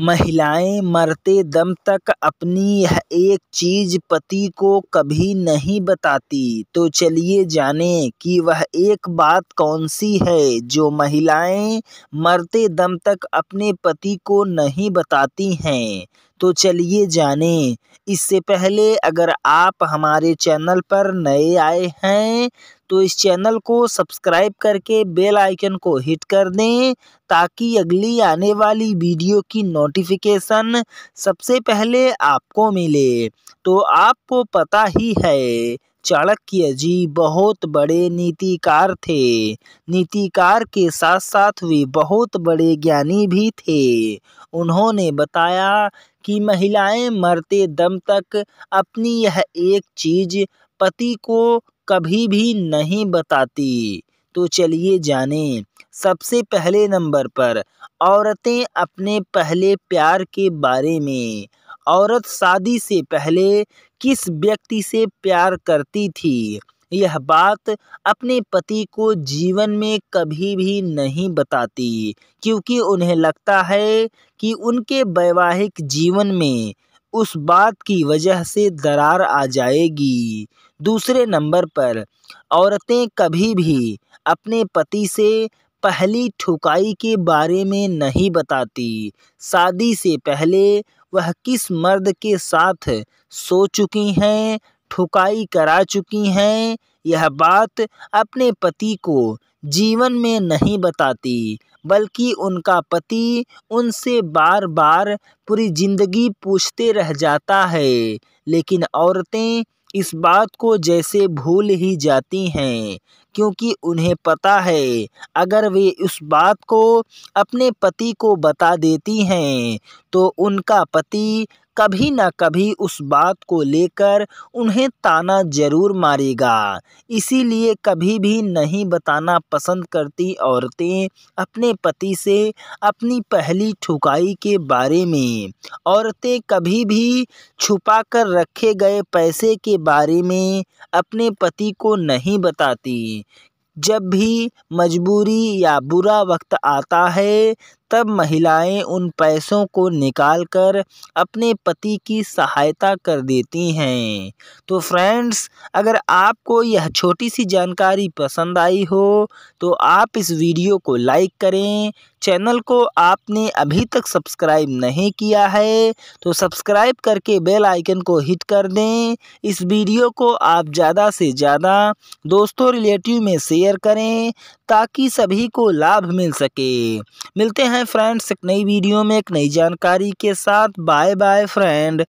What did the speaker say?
महिलाएं मरते दम तक अपनी यह एक चीज़ पति को कभी नहीं बताती तो चलिए जानें कि वह एक बात कौन सी है जो महिलाएं मरते दम तक अपने पति को नहीं बताती हैं तो चलिए जानें इससे पहले अगर आप हमारे चैनल पर नए आए हैं तो इस चैनल को सब्सक्राइब करके बेल आइकन को हिट कर दें ताकि अगली आने वाली वीडियो की नोटिफिकेशन सबसे पहले आपको मिले तो आपको पता ही है चाणक्य जी बहुत बड़े नीतिकार थे नीतिकार के साथ साथ वे बहुत बड़े ज्ञानी भी थे उन्होंने बताया कि महिलाएं मरते दम तक अपनी यह एक चीज़ पति को कभी भी नहीं बताती तो चलिए जानें सबसे पहले नंबर पर औरतें अपने पहले प्यार के बारे में औरत शादी से पहले किस व्यक्ति से प्यार करती थी यह बात अपने पति को जीवन में कभी भी नहीं बताती क्योंकि उन्हें लगता है कि उनके वैवाहिक जीवन में उस बात की वजह से दरार आ जाएगी दूसरे नंबर पर औरतें कभी भी अपने पति से पहली ठुकाई के बारे में नहीं बताती शादी से पहले वह किस मर्द के साथ सो चुकी हैं ठुकाई करा चुकी हैं यह बात अपने पति को जीवन में नहीं बताती बल्कि उनका पति उनसे बार बार पूरी ज़िंदगी पूछते रह जाता है लेकिन औरतें इस बात को जैसे भूल ही जाती हैं क्योंकि उन्हें पता है अगर वे उस बात को अपने पति को बता देती हैं तो उनका पति कभी ना कभी उस बात को लेकर उन्हें ताना ज़रूर मारेगा इसीलिए कभी भी नहीं बताना पसंद करती औरतें अपने पति से अपनी पहली ठुकाई के बारे में औरतें कभी भी छुपा कर रखे गए पैसे के बारे में अपने पति को नहीं बताती जब भी मजबूरी या बुरा वक्त आता है तब महिलाएँ उन पैसों को निकाल कर अपने पति की सहायता कर देती हैं तो फ्रेंड्स अगर आपको यह छोटी सी जानकारी पसंद आई हो तो आप इस वीडियो को लाइक करें चैनल को आपने अभी तक सब्सक्राइब नहीं किया है तो सब्सक्राइब करके बेल आइकन को हिट कर दें इस वीडियो को आप ज़्यादा से ज़्यादा दोस्तों रिलेटिव में शेयर करें ताकि सभी को लाभ मिल सके मिलते हैं फ्रेंड्स एक नई वीडियो में एक नई जानकारी के साथ बाय बाय फ्रेंड